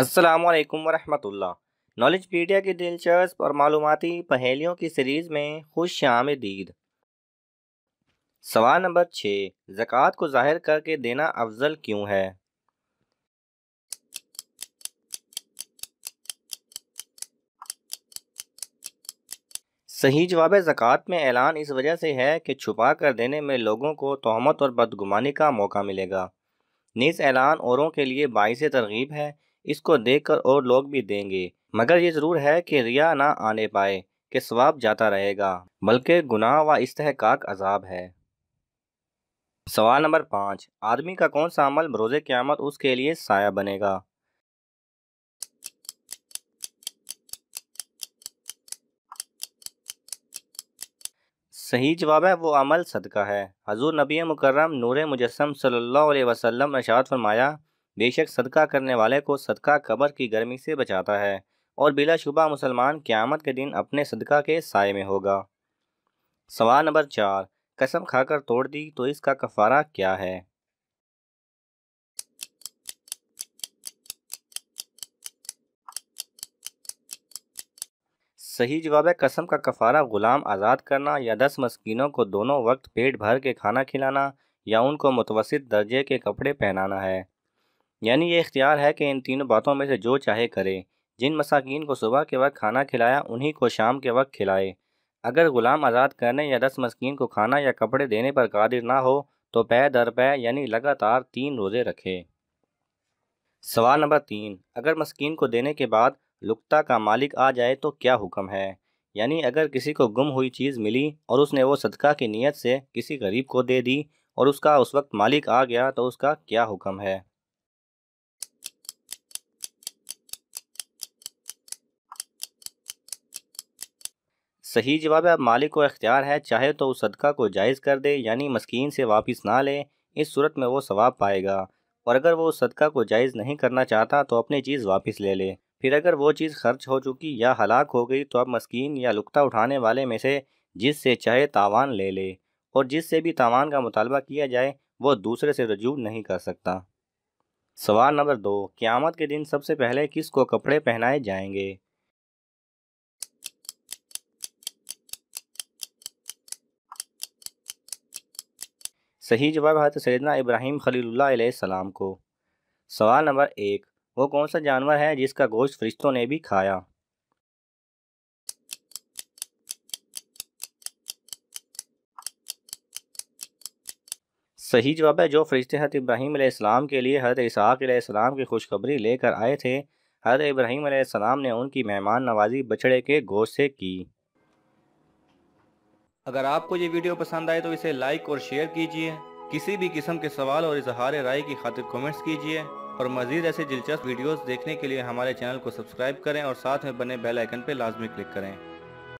अस्सलाम वालेकुम वरहमतुल्लाह नॉलेज पीडिया की दिलचस्प और मालूमती पहेलियों की सीरीज़ में खुश आमदीद सवाल नंबर छः ज़क़़त को ज़ाहिर करके देना अफजल क्यों है सही जवाब ज़क़़त में ऐलान इस वजह से है कि छुपा कर देने में लोगों को तहमत और बदगुमानी का मौका मिलेगा नीस ऐलान औरों के लिए बायस तरगीब है इसको देखकर और लोग भी देंगे मगर ये ज़रूर है कि रिया ना आने पाए कि स्वाब जाता रहेगा बल्कि गुनाह व इस्तेकाक अजाब है सवाल नंबर पाँच आदमी का कौन सा अमल बरोज़ क़्यामत उसके लिए साया बनेगा सही जवाब है वो अमल सदका है हजूर नबी मुकर्रम नूर मुजस्म सल्लल्लाहु अलैहि वसल्लम ने फरमाया बेशक सदका करने वाले को सदका कबर की गर्मी से बचाता है और बिलाशुबा मुसलमान क़्यामत के दिन अपने सदका के साय में होगा सवाल नंबर चार कसम खाकर तोड़ दी तो इसका कफारा क्या है सही जवाब है कसम का कफारा ग़ुलाम आज़ाद करना या दस मस्किनों को दोनों वक्त पेट भर के खाना खिलाना या उनको मुतवसित दर्जे के कपड़े पहनाना है यानी ये इख्तियार है कि इन तीनों बातों में से जो चाहे करे जिन मसाकिन को सुबह के वक्त खाना खिलाया उन्हीं को शाम के वक्त खिलाए अगर ग़ुलाम आज़ाद करने या दस मस्किन को खाना या कपड़े देने पर कादिर ना हो तो पै दर पै यानी लगातार तीन रोज़े रखे सवाल नंबर तीन अगर मस्किन को देने के बाद लुकता का मालिक आ जाए तो क्या हुक्म है यानी अगर किसी को गुम हुई चीज़ मिली और उसने वो सदका की नीयत से किसी गरीब को दे दी और उसका उस वक्त मालिक आ गया तो उसका क्या हुक्म है सही जवाब है मालिक को अख्तियार है चाहे तो उस सदका को जायज़ कर दे यानी मस्किन से वापस ना ले इस सूरत में वो सवाब पाएगा और अगर वो उस सदका को जायज़ नहीं करना चाहता तो अपनी चीज़ वापस ले ले फिर अगर वो चीज़ खर्च हो चुकी या हलाक हो गई तो अब मस्किन या लुकता उठाने वाले में से जिससे चाहे तावान ले ले और जिससे भी तावान का मुतालबा किया जाए वो दूसरे से रजू नहीं कर सकता सवाल नंबर दो क़्यामत के दिन सबसे पहले किस को कपड़े पहनाए जाएंगे सही जवाब है तो सैदना इब्राहिम खलीसम को सवाल नंबर एक वो कौन सा जानवर है जिसका गोश्त फरिश्तों ने भी खाया सही जवाब है जो फरिश्ते हज़रत इब्राहिम आसमाम के लिए हज़रत इसहाक़लाम की खुशखबरी लेकर आए थे हज़रत इब्राहिम आसमाम ने उनकी मेहमान नवाजी बछड़े के गोश्त से की अगर आपको ये वीडियो पसंद आए तो इसे लाइक और शेयर कीजिए किसी भी किस्म के सवाल और इजहार राय की खातिर कमेंट्स कीजिए और मज़ीद ऐसे दिलचस्प वीडियोस देखने के लिए हमारे चैनल को सब्सक्राइब करें और साथ में बने बेल आइकन पर लाजमी क्लिक करें